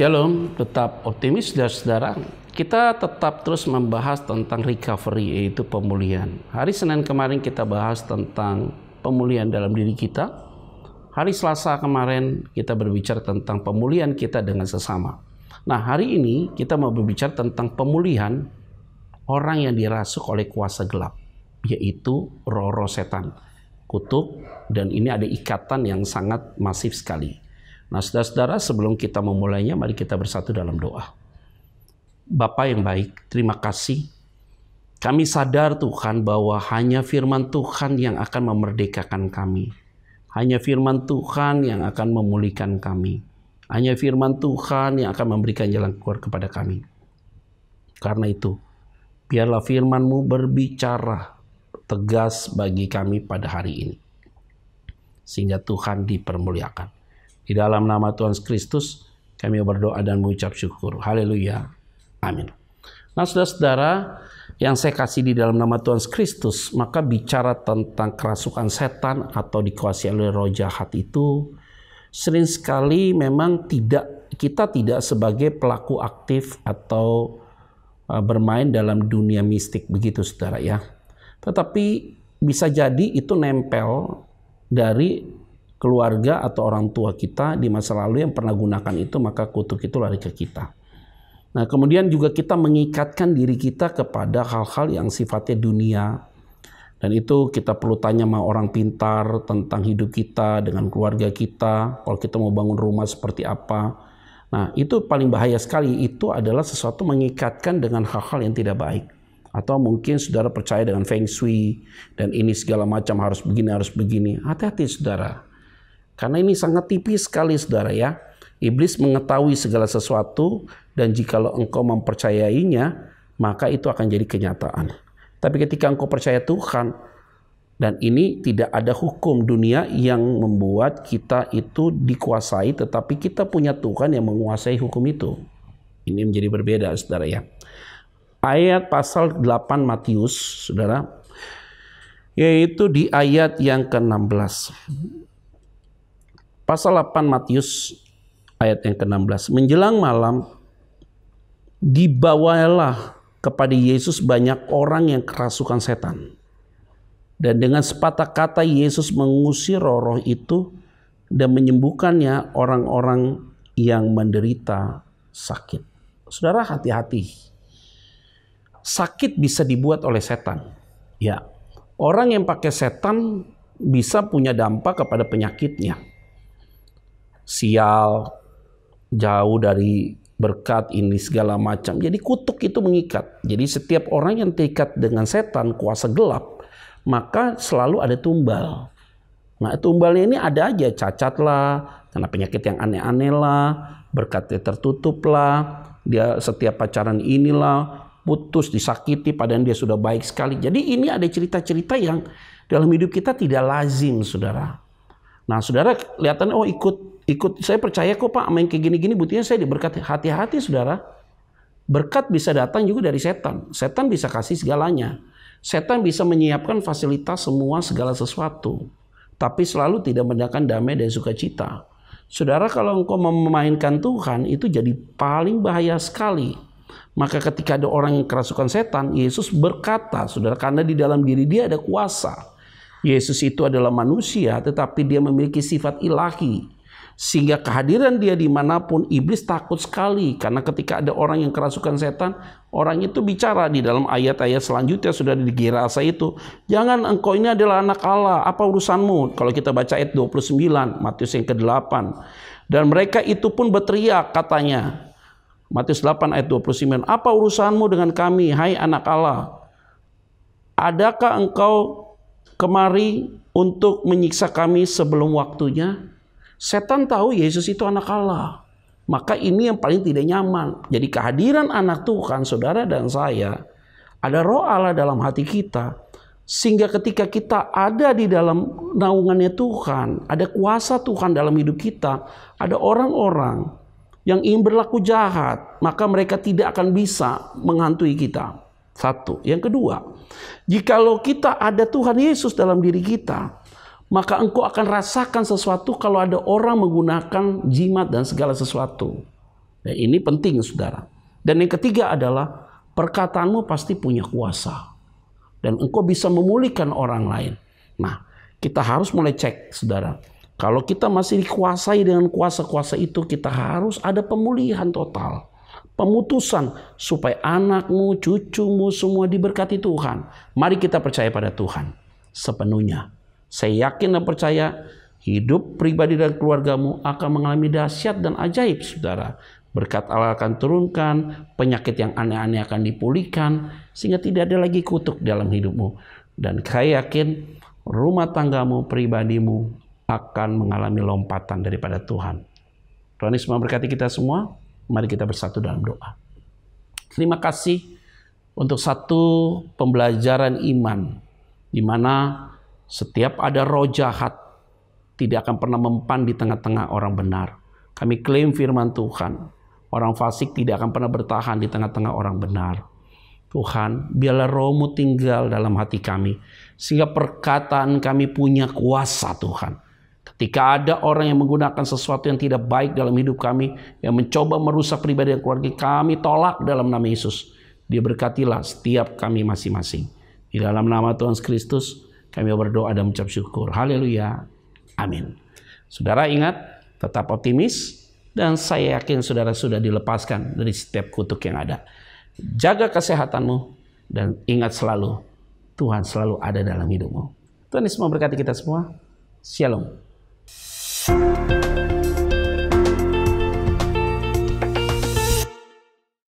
Shalom, tetap optimis dan saudara Kita tetap terus membahas tentang recovery yaitu pemulihan. Hari Senin kemarin kita bahas tentang pemulihan dalam diri kita. Hari Selasa kemarin kita berbicara tentang pemulihan kita dengan sesama. Nah, hari ini kita mau berbicara tentang pemulihan orang yang dirasuk oleh kuasa gelap, yaitu roh-roh setan, kutuk, dan ini ada ikatan yang sangat masif sekali. Nah, saudara-saudara, sebelum kita memulainya, mari kita bersatu dalam doa. Bapak yang baik, terima kasih. Kami sadar Tuhan bahwa hanya firman Tuhan yang akan memerdekakan kami. Hanya firman Tuhan yang akan memulihkan kami. Hanya firman Tuhan yang akan memberikan jalan keluar kepada kami. Karena itu, biarlah firman-Mu berbicara tegas bagi kami pada hari ini. Sehingga Tuhan dipermuliakan. Di dalam nama Tuhan Kristus kami berdoa dan mengucap syukur. Haleluya. Amin. Nah saudara-saudara yang saya kasih di dalam nama Tuhan Kristus maka bicara tentang kerasukan setan atau dikuasai oleh roh jahat itu sering sekali memang tidak kita tidak sebagai pelaku aktif atau e, bermain dalam dunia mistik begitu saudara ya. Tetapi bisa jadi itu nempel dari keluarga atau orang tua kita di masa lalu yang pernah gunakan itu, maka kutuk itu lari ke kita. Nah, kemudian juga kita mengikatkan diri kita kepada hal-hal yang sifatnya dunia. Dan itu kita perlu tanya sama orang pintar tentang hidup kita dengan keluarga kita, kalau kita mau bangun rumah seperti apa. Nah, itu paling bahaya sekali. Itu adalah sesuatu mengikatkan dengan hal-hal yang tidak baik atau mungkin saudara percaya dengan feng shui dan ini segala macam harus begini harus begini hati-hati saudara karena ini sangat tipis sekali saudara ya. Iblis mengetahui segala sesuatu dan jikalau engkau mempercayainya, maka itu akan jadi kenyataan. Tapi ketika engkau percaya Tuhan, dan ini tidak ada hukum dunia yang membuat kita itu dikuasai, tetapi kita punya Tuhan yang menguasai hukum itu. Ini menjadi berbeda, saudara ya. Ayat pasal 8 Matius, saudara, yaitu di ayat yang ke-16. Pasal 8 Matius ayat yang ke-16. Menjelang malam dibawalah kepada Yesus banyak orang yang kerasukan setan. Dan dengan sepatah kata Yesus mengusir roh-roh itu dan menyembuhkannya orang-orang yang menderita sakit. Saudara hati-hati. Sakit bisa dibuat oleh setan. Ya. Orang yang pakai setan bisa punya dampak kepada penyakitnya sial, jauh dari berkat ini segala macam. Jadi kutuk itu mengikat. Jadi setiap orang yang terikat dengan setan kuasa gelap, maka selalu ada tumbal. Nah tumbalnya ini ada aja cacat lah, karena penyakit yang aneh-aneh lah, berkatnya tertutup lah, dia setiap pacaran inilah putus disakiti padahal dia sudah baik sekali. Jadi ini ada cerita-cerita yang dalam hidup kita tidak lazim, saudara. Nah, saudara kelihatannya oh ikut ikut saya percaya kok Pak main kayak gini-gini buktinya saya diberkati hati-hati Saudara. Berkat bisa datang juga dari setan. Setan bisa kasih segalanya. Setan bisa menyiapkan fasilitas semua segala sesuatu. Tapi selalu tidak mendapatkan damai dan sukacita. Saudara kalau engkau memainkan Tuhan itu jadi paling bahaya sekali. Maka ketika ada orang yang kerasukan setan, Yesus berkata, saudara, karena di dalam diri dia ada kuasa. Yesus itu adalah manusia, tetapi dia memiliki sifat ilahi. Sehingga kehadiran dia dimanapun, iblis takut sekali. Karena ketika ada orang yang kerasukan setan, orang itu bicara di dalam ayat-ayat selanjutnya sudah Gerasa itu. Jangan engkau ini adalah anak Allah, apa urusanmu? Kalau kita baca ayat 29, Matius yang ke-8. Dan mereka itu pun berteriak katanya. Matius 8 ayat 29, apa urusanmu dengan kami, hai anak Allah? Adakah engkau kemari untuk menyiksa kami sebelum waktunya? Setan tahu Yesus itu anak Allah. Maka ini yang paling tidak nyaman. Jadi kehadiran anak Tuhan, saudara dan saya, ada roh Allah dalam hati kita. Sehingga ketika kita ada di dalam naungannya Tuhan, ada kuasa Tuhan dalam hidup kita, ada orang-orang yang ingin berlaku jahat, maka mereka tidak akan bisa menghantui kita. Satu. Yang kedua, jikalau kita ada Tuhan Yesus dalam diri kita, maka engkau akan rasakan sesuatu kalau ada orang menggunakan jimat dan segala sesuatu. Dan nah, ini penting, saudara. Dan yang ketiga adalah perkataanmu pasti punya kuasa. Dan engkau bisa memulihkan orang lain. Nah, kita harus mulai cek, saudara. Kalau kita masih dikuasai dengan kuasa-kuasa itu, kita harus ada pemulihan total. Pemutusan supaya anakmu, cucumu semua diberkati Tuhan. Mari kita percaya pada Tuhan sepenuhnya. Saya yakin dan percaya hidup pribadi dan keluargamu akan mengalami dahsyat dan ajaib, saudara. Berkat Allah akan turunkan, penyakit yang aneh-aneh akan dipulihkan, sehingga tidak ada lagi kutuk dalam hidupmu. Dan saya yakin rumah tanggamu, pribadimu akan mengalami lompatan daripada Tuhan. Tuhan Yesus memberkati kita semua. Mari kita bersatu dalam doa. Terima kasih untuk satu pembelajaran iman di mana setiap ada roh jahat, tidak akan pernah mempan di tengah-tengah orang benar. Kami klaim firman Tuhan, orang fasik tidak akan pernah bertahan di tengah-tengah orang benar. Tuhan, biarlah rohmu tinggal dalam hati kami. Sehingga perkataan kami punya kuasa Tuhan. Ketika ada orang yang menggunakan sesuatu yang tidak baik dalam hidup kami, yang mencoba merusak pribadi dan keluarga kami, tolak dalam nama Yesus. Dia berkatilah setiap kami masing-masing. Di dalam nama Tuhan Kristus, kami berdoa dan mengucap syukur. Haleluya. Amin. Saudara ingat, tetap optimis, dan saya yakin saudara sudah dilepaskan dari setiap kutuk yang ada. Jaga kesehatanmu, dan ingat selalu, Tuhan selalu ada dalam hidupmu. Tuhan Yesus memberkati kita semua. Shalom. thank you